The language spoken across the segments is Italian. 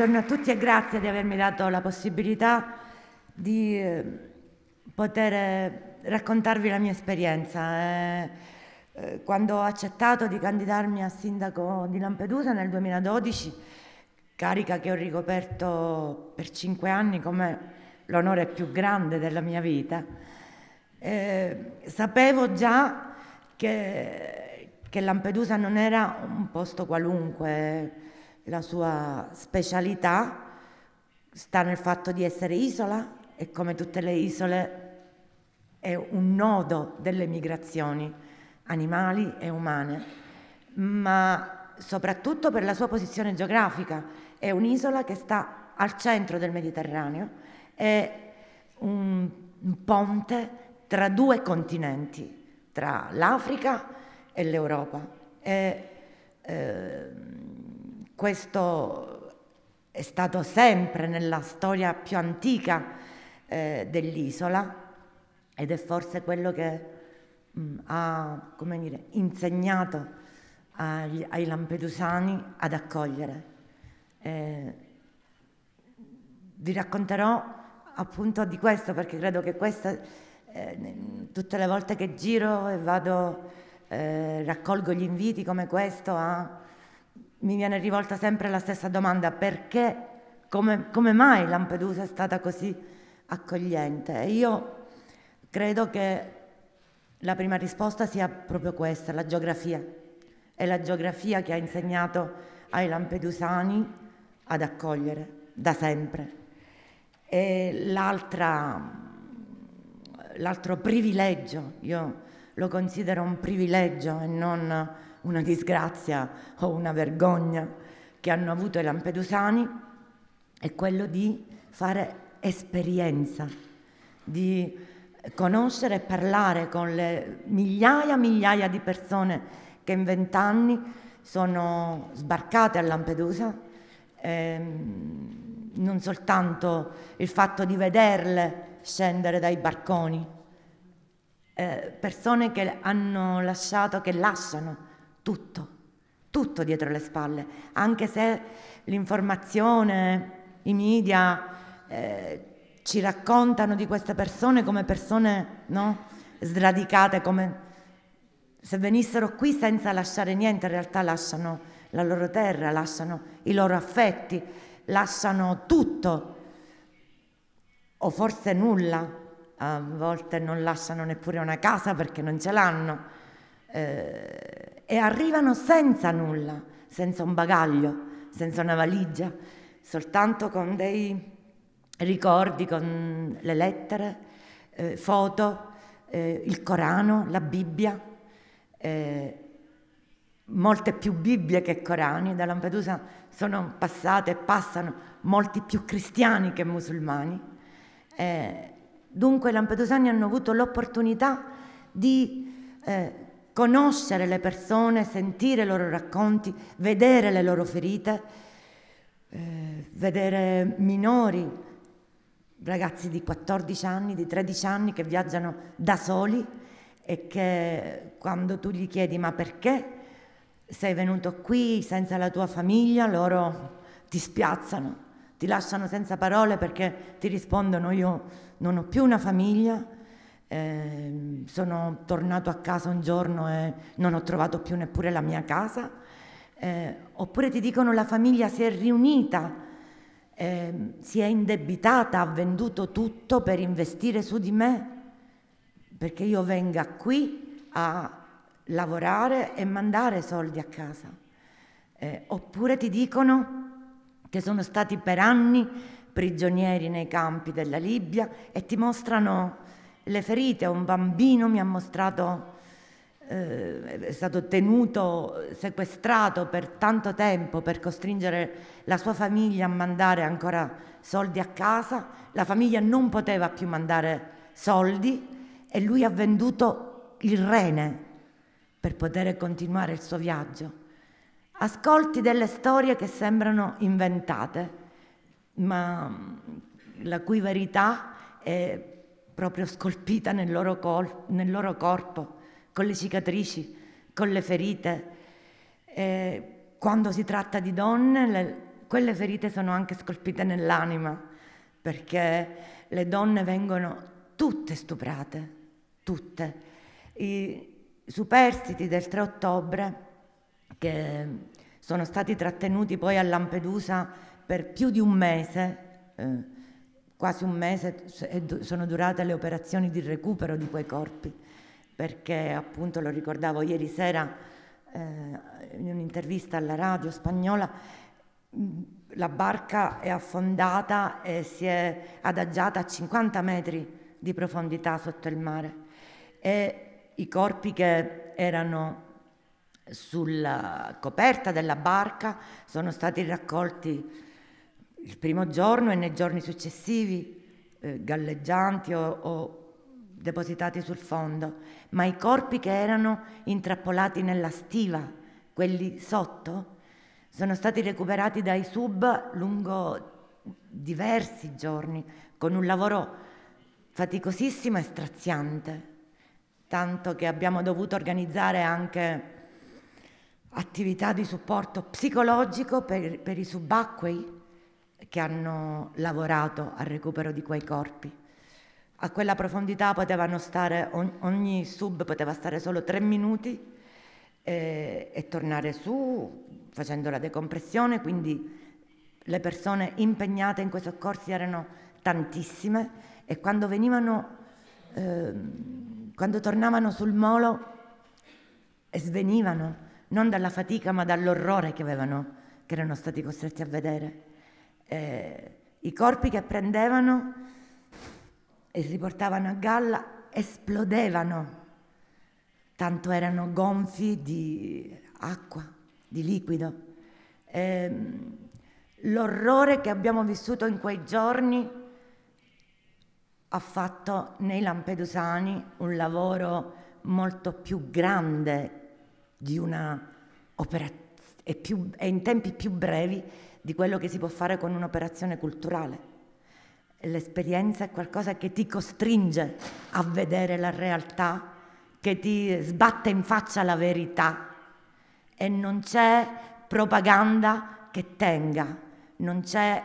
Buongiorno a tutti e grazie di avermi dato la possibilità di eh, poter eh, raccontarvi la mia esperienza. Eh, quando ho accettato di candidarmi a sindaco di Lampedusa nel 2012, carica che ho ricoperto per cinque anni come l'onore più grande della mia vita, sapevo già che, che Lampedusa non era un posto qualunque la sua specialità sta nel fatto di essere isola e come tutte le isole è un nodo delle migrazioni animali e umane, ma soprattutto per la sua posizione geografica. È un'isola che sta al centro del Mediterraneo, è un, ponte tra due continenti, tra l'Africa e l'Europa. È, eh, questo è stato sempre nella storia più antica eh, dell'isola ed è forse quello che mh, mm, ha dire, insegnato agli, ai lampedusani ad accogliere. Eh, vi racconterò appunto di questo perché credo che questa, eh, tutte le volte che giro e vado, eh, raccolgo gli inviti come questo a mi viene rivolta sempre la stessa domanda, perché, come, come mai Lampedusa è stata così accogliente? E io credo che la prima risposta sia proprio questa, la geografia. È la geografia che ha insegnato ai lampedusani ad accogliere da sempre. E l'altro privilegio, io lo considero un privilegio e non una disgrazia o una vergogna che hanno avuto i lampedusani è quello di fare esperienza, di conoscere e parlare con le migliaia e migliaia di persone che in vent'anni sono sbarcate a Lampedusa, ehm, non soltanto il fatto di vederle scendere dai barconi, eh, persone che hanno lasciato, che lasciano tutto, tutto dietro le spalle, anche se l'informazione, i media eh, ci raccontano di queste persone come persone no? sradicate, come se venissero qui senza lasciare niente, in realtà lasciano la loro terra, lasciano i loro affetti, lasciano tutto o forse nulla, a volte non lasciano neppure una casa perché non ce l'hanno eh, e arrivano senza nulla, senza un bagaglio, senza una valigia, soltanto con dei ricordi, con le lettere, eh, foto, eh, il Corano, la Bibbia, eh, molte più Bibbie che Corani, da Lampedusa sono passate e passano molti più cristiani che musulmani. Eh, dunque i lampedusani hanno avuto l'opportunità di eh, conoscere le persone, sentire i loro racconti, vedere le loro ferite, eh, vedere minori, ragazzi di 14 anni, di 13 anni che viaggiano da soli e che quando tu gli chiedi ma perché sei venuto qui senza la tua famiglia, loro ti spiazzano, ti lasciano senza parole perché ti rispondono io non ho più una famiglia, eh, sono tornato a casa un giorno e non ho trovato più neppure la mia casa. Eh, oppure ti dicono la famiglia si è riunita, eh, si è indebitata, ha venduto tutto per investire su di me, perché io venga qui a lavorare e mandare soldi a casa. Eh, oppure ti dicono che sono stati per anni prigionieri nei campi della Libia e ti mostrano le ferite, un bambino mi ha mostrato, eh, è stato tenuto, sequestrato per tanto tempo per costringere la sua famiglia a mandare ancora soldi a casa, la famiglia non poteva più mandare soldi e lui ha venduto il rene per poter continuare il suo viaggio. Ascolti delle storie che sembrano inventate, ma mm, la cui verità è proprio scolpita nel loro, col- nel loro corpo, con le cicatrici, con le ferite. E quando si tratta di donne, le, quelle ferite sono anche scolpite nell'anima, perché le donne vengono tutte stuprate, tutte. I superstiti del 3 ottobre, che sono stati trattenuti poi a Lampedusa per più di un mese, eh, quasi un mese sono durate le operazioni di recupero di quei corpi, perché appunto lo ricordavo ieri sera eh, in un'intervista alla radio spagnola, la barca è affondata e si è adagiata a 50 metri di profondità sotto il mare e i corpi che erano sulla coperta della barca sono stati raccolti il primo giorno e nei giorni successivi, eh, galleggianti o, o depositati sul fondo, ma i corpi che erano intrappolati nella stiva, quelli sotto, sono stati recuperati dai sub lungo diversi giorni, con un lavoro faticosissimo e straziante, tanto che abbiamo dovuto organizzare anche attività di supporto psicologico per, per i subacquei che hanno lavorato al recupero di quei corpi. A quella profondità potevano stare, ogni sub poteva stare solo tre minuti e, eh, e tornare su facendo la decompressione, quindi le persone impegnate in quei soccorsi erano tantissime e quando venivano, eh, quando tornavano sul molo e svenivano, non dalla fatica ma dall'orrore che avevano, che erano stati costretti a vedere eh, i corpi che prendevano e riportavano a galla esplodevano, tanto erano gonfi di acqua, di liquido. Eh, l'orrore che abbiamo vissuto in quei giorni ha fatto nei lampedusani un lavoro molto più grande di una operazione e, più, e in tempi più brevi di quello che si può fare con un'operazione culturale. L'esperienza è qualcosa che ti costringe a vedere la realtà, che ti sbatte in faccia la verità e non c'è propaganda che tenga, non c'è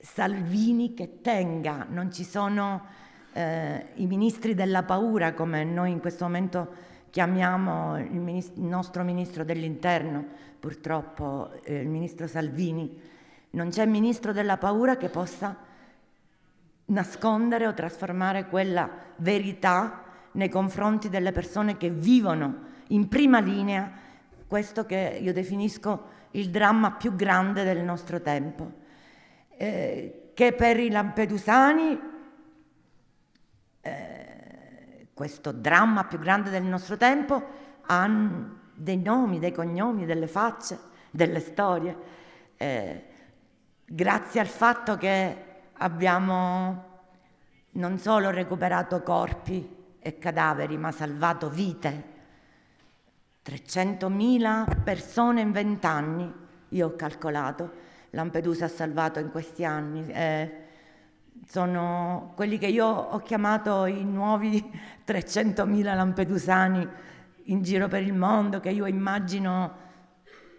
Salvini che tenga, non ci sono eh, i ministri della paura come noi in questo momento chiamiamo il, ministro, il nostro ministro dell'interno purtroppo eh, il ministro Salvini, non c'è ministro della paura che possa nascondere o trasformare quella verità nei confronti delle persone che vivono in prima linea questo che io definisco il dramma più grande del nostro tempo, eh, che per i lampedusani eh, questo dramma più grande del nostro tempo ha dei nomi, dei cognomi, delle facce, delle storie, eh, grazie al fatto che abbiamo non solo recuperato corpi e cadaveri, ma salvato vite. 300.000 persone in 20 anni, io ho calcolato, Lampedusa ha salvato in questi anni. Eh, sono quelli che io ho chiamato i nuovi 300.000 lampedusani in giro per il mondo che io immagino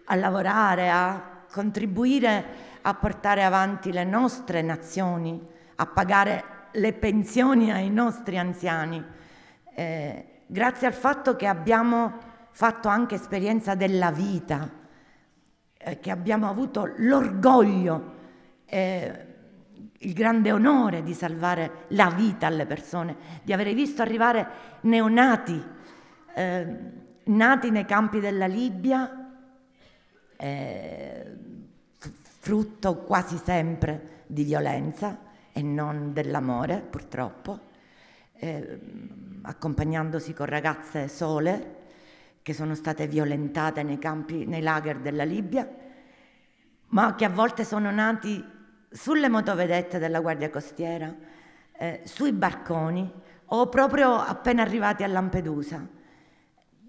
a lavorare, a contribuire a portare avanti le nostre nazioni, a pagare le pensioni ai nostri anziani. Eh, grazie al fatto che abbiamo fatto anche esperienza della vita, eh, che abbiamo avuto l'orgoglio, eh, il grande onore di salvare la vita alle persone, di avere visto arrivare neonati eh, nati nei campi della Libia, eh, frutto quasi sempre di violenza e non dell'amore, purtroppo, eh, accompagnandosi con ragazze sole che sono state violentate nei, campi, nei lager della Libia, ma che a volte sono nati sulle motovedette della Guardia Costiera, eh, sui barconi o proprio appena arrivati a Lampedusa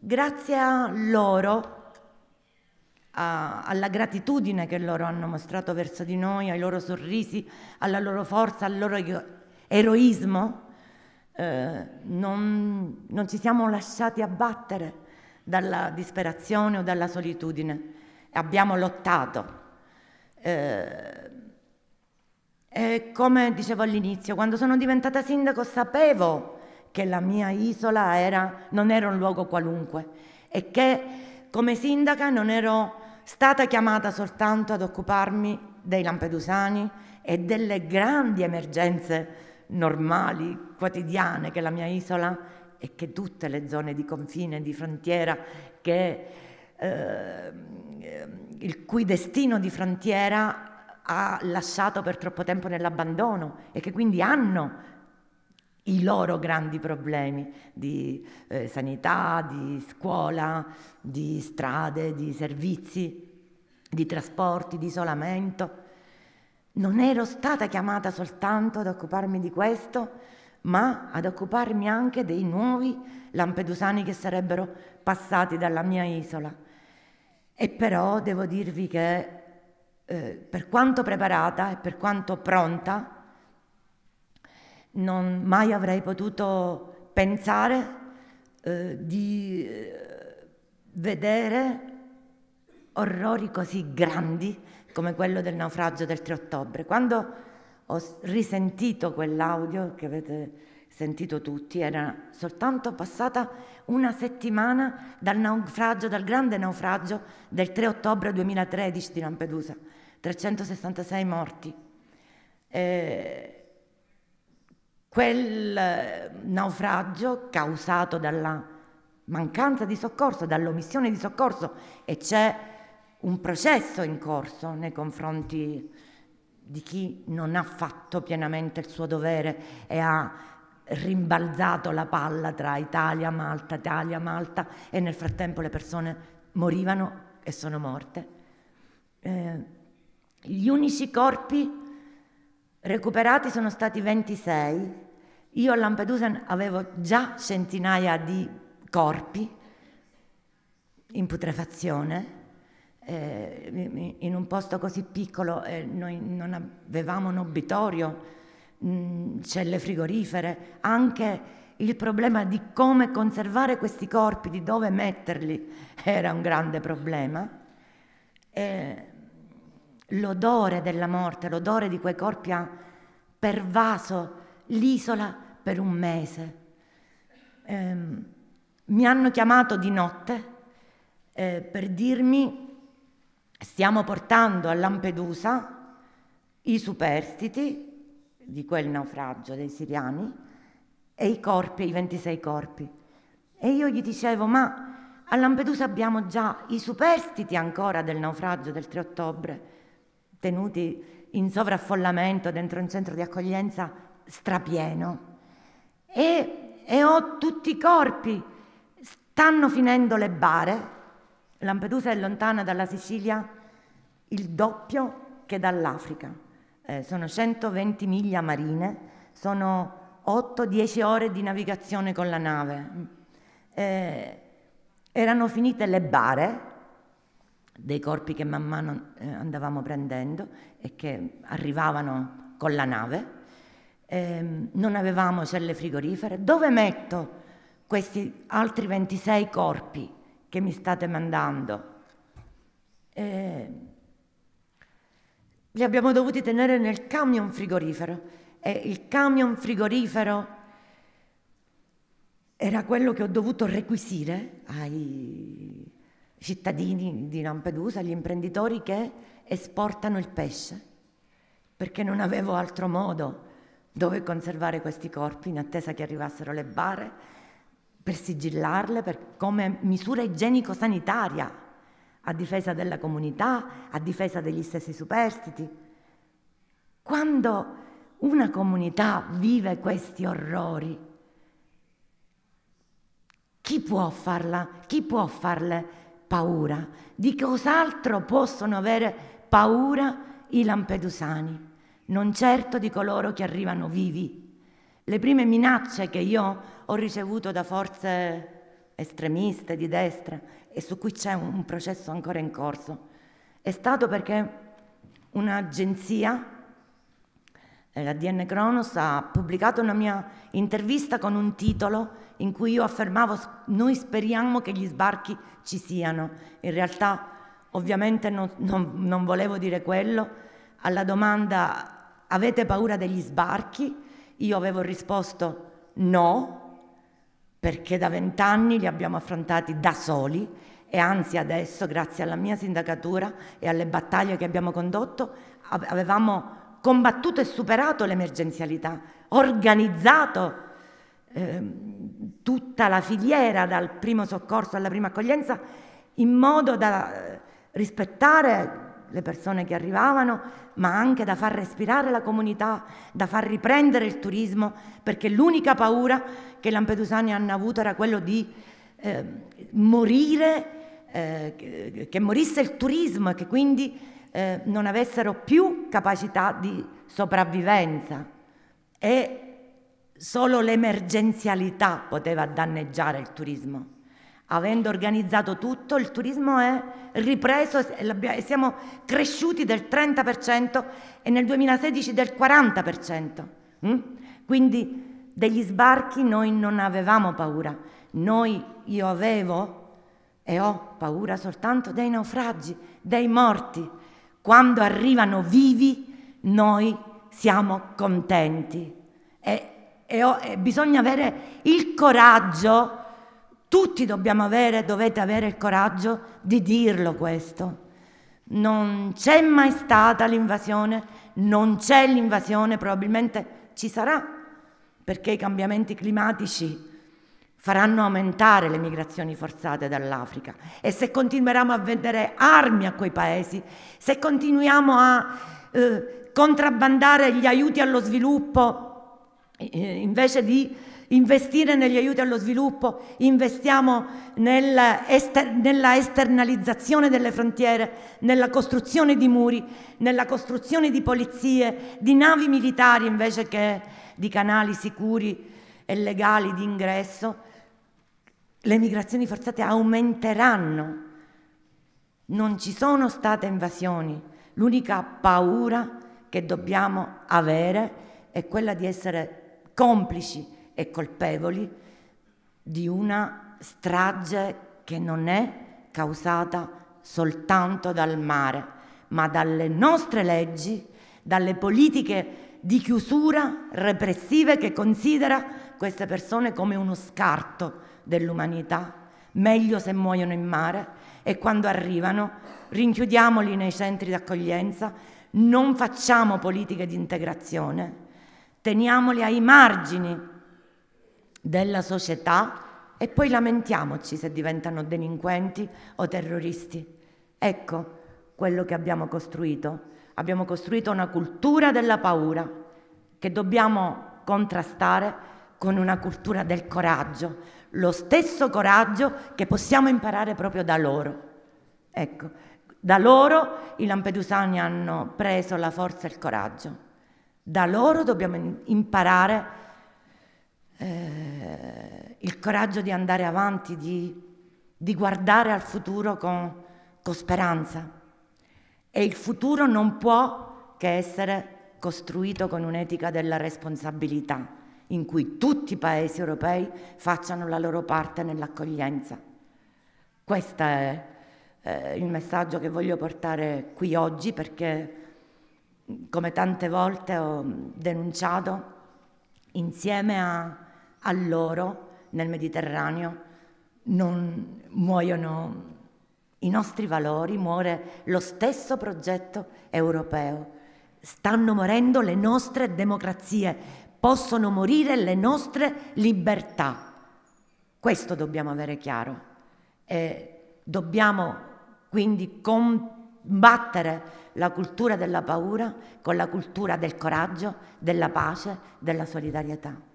Grazie a loro, a, alla gratitudine che loro hanno mostrato verso di noi, ai loro sorrisi, alla loro forza, al loro eroismo, eh, non, non ci siamo lasciati abbattere dalla disperazione o dalla solitudine. Abbiamo lottato. Eh, e come dicevo all'inizio, quando sono diventata sindaco sapevo che la mia isola era, non era un luogo qualunque e che come sindaca non ero stata chiamata soltanto ad occuparmi dei lampedusani e delle grandi emergenze normali, quotidiane che la mia isola e che tutte le zone di confine, di frontiera, che, eh, il cui destino di frontiera ha lasciato per troppo tempo nell'abbandono e che quindi hanno i loro grandi problemi di eh, sanità, di scuola, di strade, di servizi, di trasporti, di isolamento. Non ero stata chiamata soltanto ad occuparmi di questo, ma ad occuparmi anche dei nuovi lampedusani che sarebbero passati dalla mia isola. E però devo dirvi che eh, per quanto preparata e per quanto pronta, non mai avrei potuto pensare eh, di eh, vedere orrori così grandi come quello del naufragio del 3 ottobre. Quando ho risentito quell'audio che avete sentito tutti, era soltanto passata una settimana dal naufragio, dal grande naufragio del 3 ottobre 2013 di Lampedusa, 366 morti. E eh, Quel eh, naufragio causato dalla mancanza di soccorso, dall'omissione di soccorso e c'è un processo in corso nei confronti di chi non ha fatto pienamente il suo dovere e ha rimbalzato la palla tra Italia, Malta, Italia, Malta e nel frattempo le persone morivano e sono morte. Eh, gli unici corpi Recuperati sono stati 26. Io a Lampedusa avevo già centinaia di corpi in putrefazione. Eh, in un posto così piccolo eh, noi non avevamo un obitorio, mh, mm, celle frigorifere, anche il problema di come conservare questi corpi, di dove metterli, era un grande problema. Eh, l'odore della morte, l'odore di quei corpi ha pervaso l'isola per un mese. Eh, mi hanno chiamato di notte eh, per dirmi stiamo portando a Lampedusa i superstiti di quel naufragio dei siriani e i corpi, i 26 corpi. E io gli dicevo, ma a Lampedusa abbiamo già i superstiti ancora del naufragio del 3 ottobre, tenuti in sovraffollamento dentro un centro di accoglienza strapieno e, e ho tutti i corpi, stanno finendo le bare, Lampedusa è lontana dalla Sicilia il doppio che dall'Africa, eh, sono 120 miglia marine, sono 8-10 ore di navigazione con la nave. Eh, erano finite le bare, dei corpi che man mano eh, andavamo prendendo e che arrivavano con la nave. Eh, non avevamo celle frigorifere. Dove metto questi altri 26 corpi che mi state mandando? Eh, li abbiamo dovuti tenere nel camion frigorifero e il camion frigorifero era quello che ho dovuto requisire ai cittadini di Lampedusa, gli imprenditori che esportano il pesce, perché non avevo altro modo dove conservare questi corpi in attesa che arrivassero le bare, per sigillarle, per, come misura igienico-sanitaria, a difesa della comunità, a difesa degli stessi superstiti. Quando una comunità vive questi orrori, chi può farla, chi può farle? paura. Di cos'altro possono avere paura i lampedusani? Non certo di coloro che arrivano vivi. Le prime minacce che io ho ricevuto da forze estremiste di destra e su cui c'è un processo ancora in corso è stato perché un'agenzia eh, la DN Cronos ha pubblicato una mia intervista con un titolo in cui io affermavo noi speriamo che gli sbarchi ci siano. In realtà ovviamente non, non, non volevo dire quello. Alla domanda avete paura degli sbarchi? Io avevo risposto no, perché da vent'anni li abbiamo affrontati da soli e anzi adesso, grazie alla mia sindacatura e alle battaglie che abbiamo condotto, avevamo combattuto e superato l'emergenzialità, organizzato Ehm, tutta la filiera dal primo soccorso alla prima accoglienza in modo da eh, rispettare le persone che arrivavano, ma anche da far respirare la comunità, da far riprendere il turismo, perché l'unica paura che i lampedusani hanno avuto era quello di eh, morire, eh, che morisse il turismo e che quindi eh, non avessero più capacità di sopravvivenza. E Solo l'emergenzialità poteva danneggiare il turismo. Avendo organizzato tutto, il turismo è ripreso e siamo cresciuti del 30% e nel 2016 del 40%. Mm? Quindi degli sbarchi noi non avevamo paura. Noi, io avevo e ho paura soltanto dei naufragi, dei morti. Quando arrivano vivi noi siamo contenti. E e, ho, e bisogna avere il coraggio, tutti dobbiamo avere, dovete avere il coraggio di dirlo questo. Non c'è mai stata l'invasione, non c'è l'invasione, probabilmente ci sarà, perché i cambiamenti climatici faranno aumentare le migrazioni forzate dall'Africa e se continueremo a vendere armi a quei paesi, se continuiamo a eh, contrabbandare gli aiuti allo sviluppo invece di investire negli aiuti allo sviluppo, investiamo nella, ester nella esternalizzazione delle frontiere, nella costruzione di muri, nella costruzione di polizie, di navi militari invece che di canali sicuri e legali di ingresso, le migrazioni forzate aumenteranno. Non ci sono state invasioni. L'unica paura che dobbiamo avere è quella di essere complici e colpevoli di una strage che non è causata soltanto dal mare, ma dalle nostre leggi, dalle politiche di chiusura repressive che considera queste persone come uno scarto dell'umanità. Meglio se muoiono in mare e quando arrivano rinchiudiamoli nei centri d'accoglienza, non facciamo politiche di integrazione teniamoli ai margini della società e poi lamentiamoci se diventano delinquenti o terroristi. Ecco quello che abbiamo costruito. Abbiamo costruito una cultura della paura che dobbiamo contrastare con una cultura del coraggio, lo stesso coraggio che possiamo imparare proprio da loro. Ecco, da loro i lampedusani hanno preso la forza e il coraggio. Da loro dobbiamo imparare eh, il coraggio di andare avanti, di, di guardare al futuro con, con speranza. E il futuro non può che essere costruito con un'etica della responsabilità, in cui tutti i paesi europei facciano la loro parte nell'accoglienza. Questo è eh, il messaggio che voglio portare qui oggi perché come tante volte ho denunciato, insieme a, a loro nel Mediterraneo non muoiono i nostri valori, muore lo stesso progetto europeo. Stanno morendo le nostre democrazie, possono morire le nostre libertà. Questo dobbiamo avere chiaro. E dobbiamo quindi continuare battere la cultura della paura con la cultura del coraggio, della pace, della solidarietà.